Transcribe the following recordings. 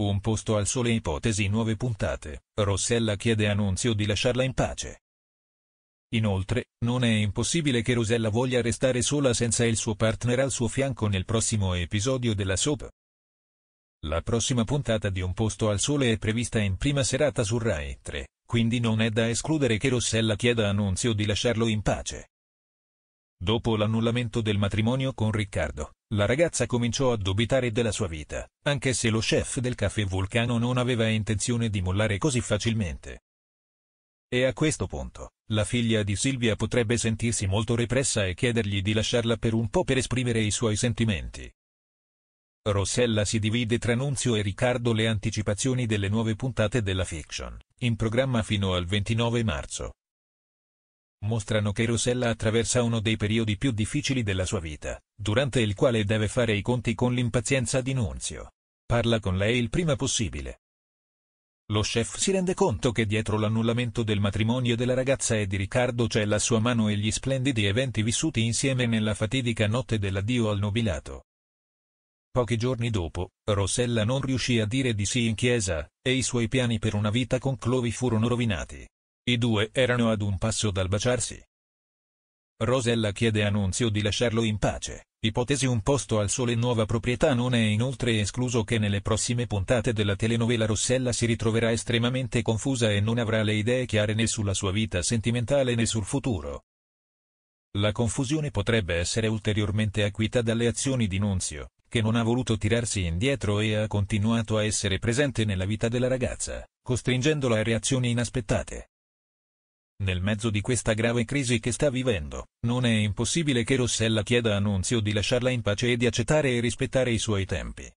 Un posto al sole ipotesi nuove puntate, Rossella chiede a Nunzio di lasciarla in pace. Inoltre, non è impossibile che Rosella voglia restare sola senza il suo partner al suo fianco nel prossimo episodio della soap. La prossima puntata di Un posto al sole è prevista in prima serata su Rai 3, quindi non è da escludere che Rossella chieda a Nunzio di lasciarlo in pace. Dopo l'annullamento del matrimonio con Riccardo, la ragazza cominciò a dubitare della sua vita, anche se lo chef del caffè Vulcano non aveva intenzione di mollare così facilmente. E a questo punto, la figlia di Silvia potrebbe sentirsi molto repressa e chiedergli di lasciarla per un po' per esprimere i suoi sentimenti. Rossella si divide tra Nunzio e Riccardo le anticipazioni delle nuove puntate della fiction, in programma fino al 29 marzo mostrano che Rossella attraversa uno dei periodi più difficili della sua vita, durante il quale deve fare i conti con l'impazienza di Nunzio. Parla con lei il prima possibile. Lo chef si rende conto che dietro l'annullamento del matrimonio della ragazza e di Riccardo c'è la sua mano e gli splendidi eventi vissuti insieme nella fatidica notte dell'addio al nobilato. Pochi giorni dopo, Rossella non riuscì a dire di sì in chiesa, e i suoi piani per una vita con Clovi furono rovinati. I due erano ad un passo dal baciarsi. Rosella chiede a Nunzio di lasciarlo in pace, ipotesi un posto al sole nuova proprietà non è inoltre escluso che nelle prossime puntate della telenovela Rossella si ritroverà estremamente confusa e non avrà le idee chiare né sulla sua vita sentimentale né sul futuro. La confusione potrebbe essere ulteriormente acuita dalle azioni di Nunzio, che non ha voluto tirarsi indietro e ha continuato a essere presente nella vita della ragazza, costringendola a reazioni inaspettate. Nel mezzo di questa grave crisi che sta vivendo, non è impossibile che Rossella chieda a Nunzio di lasciarla in pace e di accettare e rispettare i suoi tempi.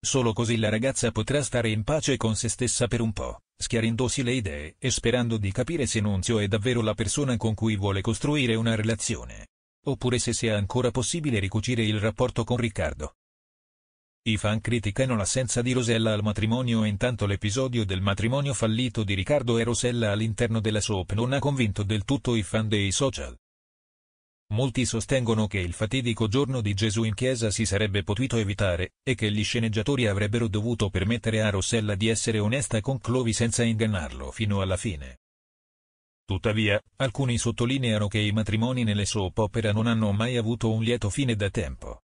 Solo così la ragazza potrà stare in pace con se stessa per un po', schiarendosi le idee e sperando di capire se Nunzio è davvero la persona con cui vuole costruire una relazione. Oppure se sia ancora possibile ricucire il rapporto con Riccardo. I fan criticano l'assenza di Rosella al matrimonio e intanto l'episodio del matrimonio fallito di Riccardo e Rosella all'interno della soap non ha convinto del tutto i fan dei social. Molti sostengono che il fatidico giorno di Gesù in chiesa si sarebbe potuto evitare, e che gli sceneggiatori avrebbero dovuto permettere a Rossella di essere onesta con Clovi senza ingannarlo fino alla fine. Tuttavia, alcuni sottolineano che i matrimoni nelle soap opera non hanno mai avuto un lieto fine da tempo.